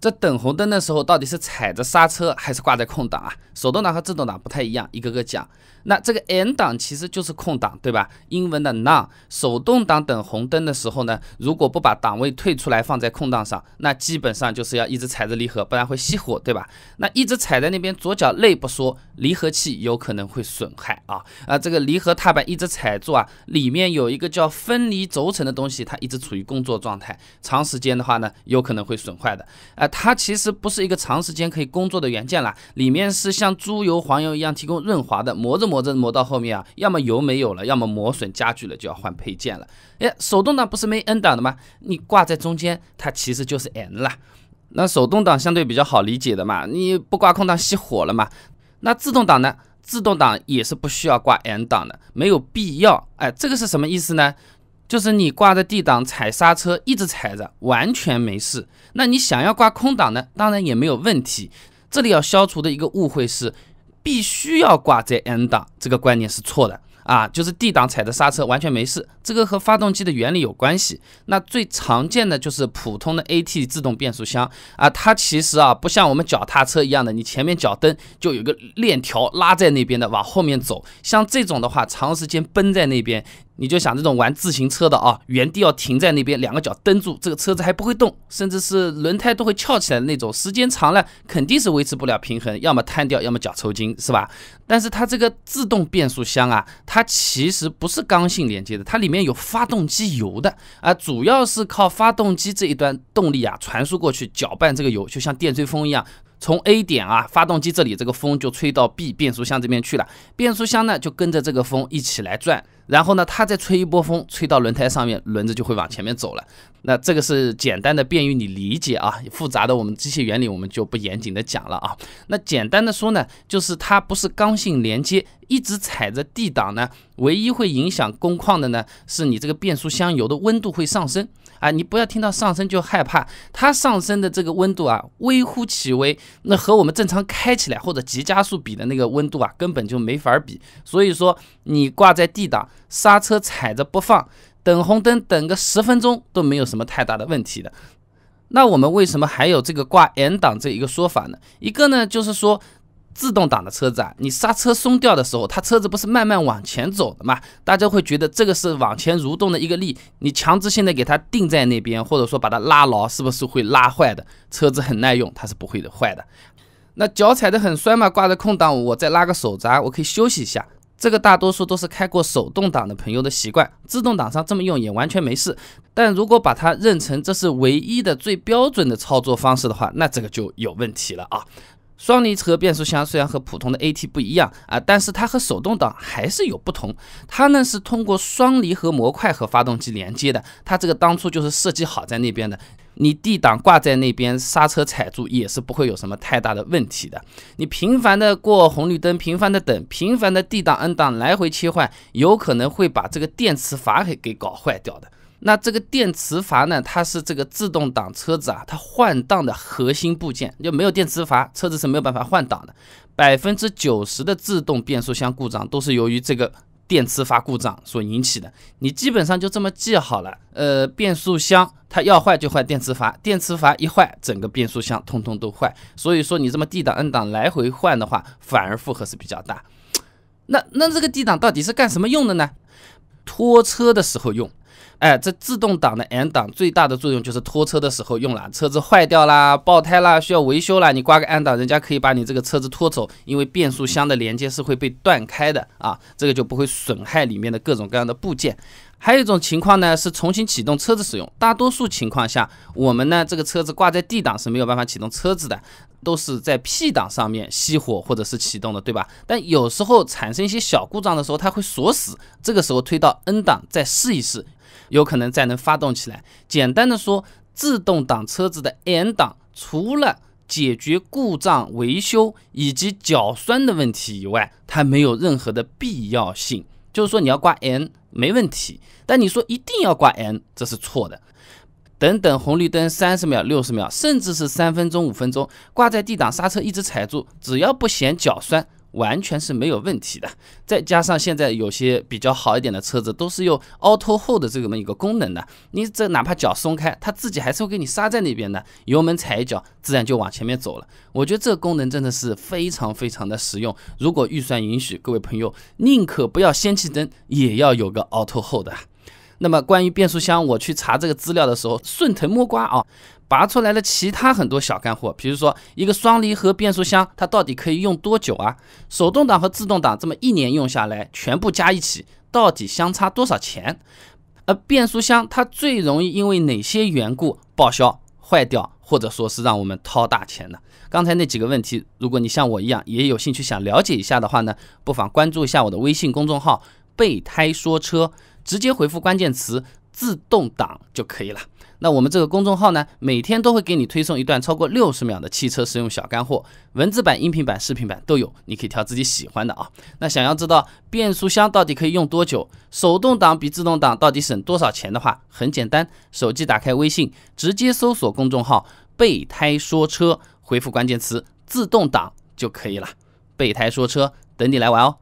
在等红灯的时候，到底是踩着刹车还是挂在空档啊？手动挡和自动挡不太一样，一个个讲。那这个 N 档其实就是空档，对吧？英文的 Non。手动挡等红灯的时候呢，如果不把档位退出来放在空档上，那基本上就是要一直踩着离合，不然会熄火，对吧？那一直踩在那边，左脚累不说，离合器有可能会损害啊啊！这个离合踏板一直踩住啊，里面有一个叫分离轴承的东西，它一直处于工作状态，长时间的话呢，有可能会损坏的。啊，它其实不是一个长时间可以工作的元件啦，里面是像猪油、黄油一样提供润滑的磨着。磨着磨到后面啊，要么油没有了，要么磨损加剧了，就要换配件了。哎，手动挡不是没 N 档的吗？你挂在中间，它其实就是 N 了。那手动挡相对比较好理解的嘛，你不挂空挡熄火了嘛？那自动挡呢？自动挡也是不需要挂 N 档的，没有必要。哎，这个是什么意思呢？就是你挂在 D 档踩刹车一直踩着，完全没事。那你想要挂空档呢，当然也没有问题。这里要消除的一个误会是。必须要挂在 N 档，这个观念是错的啊！就是 D 档踩着刹车完全没事，这个和发动机的原理有关系。那最常见的就是普通的 A/T 自动变速箱啊，它其实啊不像我们脚踏车一样的，你前面脚蹬就有个链条拉在那边的，往后面走。像这种的话，长时间绷在那边。你就想这种玩自行车的啊，原地要停在那边，两个脚蹬住这个车子还不会动，甚至是轮胎都会翘起来的那种。时间长了肯定是维持不了平衡，要么瘫掉，要么脚抽筋，是吧？但是它这个自动变速箱啊，它其实不是刚性连接的，它里面有发动机油的啊，主要是靠发动机这一端动力啊传输过去，搅拌这个油，就像电吹风一样，从 A 点啊，发动机这里这个风就吹到 B 变速箱这边去了，变速箱呢就跟着这个风一起来转。然后呢，它再吹一波风，吹到轮胎上面，轮子就会往前面走了。那这个是简单的，便于你理解啊。复杂的我们机械原理，我们就不严谨的讲了啊。那简单的说呢，就是它不是刚性连接，一直踩着 D 档呢，唯一会影响工况的呢，是你这个变速箱油的温度会上升啊。你不要听到上升就害怕，它上升的这个温度啊，微乎其微。那和我们正常开起来或者急加速比的那个温度啊，根本就没法比。所以说你挂在 D 档。刹车踩着不放，等红灯等个十分钟都没有什么太大的问题的。那我们为什么还有这个挂 N 档这一个说法呢？一个呢就是说自动挡的车子啊，你刹车松掉的时候，它车子不是慢慢往前走的嘛？大家会觉得这个是往前蠕动的一个力，你强制性的给它定在那边，或者说把它拉牢，是不是会拉坏的？车子很耐用，它是不会坏的。那脚踩的很酸嘛，挂在空档，我再拉个手闸，我可以休息一下。这个大多数都是开过手动挡的朋友的习惯，自动挡上这么用也完全没事。但如果把它认成这是唯一的最标准的操作方式的话，那这个就有问题了啊！双离合变速箱虽然和普通的 AT 不一样啊，但是它和手动挡还是有不同。它呢是通过双离合模块和发动机连接的，它这个当初就是设计好在那边的。你 D 档挂在那边，刹车踩住也是不会有什么太大的问题的。你频繁的过红绿灯，频繁的等，频繁的 D 档 N 档来回切换，有可能会把这个电磁阀给给搞坏掉的。那这个电磁阀呢，它是这个自动挡车子啊，它换挡的核心部件，就没有电磁阀，车子是没有办法换挡的。百分之九十的自动变速箱故障都是由于这个。电磁阀故障所引起的，你基本上就这么记好了。呃，变速箱它要坏就坏电磁阀，电磁阀一坏，整个变速箱通通都坏。所以说你这么 D 档 N 档来回换的话，反而负荷是比较大。那那这个 D 档到底是干什么用的呢？拖车的时候用。哎，这自动挡的 N 档最大的作用就是拖车的时候用了，车子坏掉啦、爆胎啦、需要维修啦，你挂个 N 档，人家可以把你这个车子拖走，因为变速箱的连接是会被断开的啊，这个就不会损害里面的各种各样的部件。还有一种情况呢，是重新启动车子使用。大多数情况下，我们呢这个车子挂在 D 档是没有办法启动车子的，都是在 P 档上面熄火或者是启动的，对吧？但有时候产生一些小故障的时候，它会锁死，这个时候推到 N 档再试一试。有可能再能发动起来。简单的说，自动挡车子的 N 档，除了解决故障维修以及脚酸的问题以外，它没有任何的必要性。就是说，你要挂 N 没问题，但你说一定要挂 N，这是错的。等等红绿灯三十秒、六十秒，甚至是三分钟、五分钟，挂在 D 档，刹车一直踩住，只要不显脚酸。完全是没有问题的，再加上现在有些比较好一点的车子都是有 auto hold 的这么一个功能的，你这哪怕脚松开，它自己还是会给你刹在那边的，油门踩一脚，自然就往前面走了。我觉得这个功能真的是非常非常的实用，如果预算允许，各位朋友宁可不要氙气灯，也要有个 auto hold 的。那么关于变速箱，我去查这个资料的时候，顺藤摸瓜啊，拔出来了其他很多小干货。比如说一个双离合变速箱，它到底可以用多久啊？手动挡和自动挡这么一年用下来，全部加一起，到底相差多少钱？而变速箱它最容易因为哪些缘故报销坏掉，或者说是让我们掏大钱呢？刚才那几个问题，如果你像我一样也有兴趣想了解一下的话呢，不妨关注一下我的微信公众号“备胎说车”。直接回复关键词“自动挡”就可以了。那我们这个公众号呢，每天都会给你推送一段超过六十秒的汽车实用小干货，文字版、音频版、视频版都有，你可以挑自己喜欢的啊。那想要知道变速箱到底可以用多久，手动挡比自动挡到底省多少钱的话，很简单，手机打开微信，直接搜索公众号“备胎说车”，回复关键词“自动挡”就可以了。备胎说车，等你来玩哦。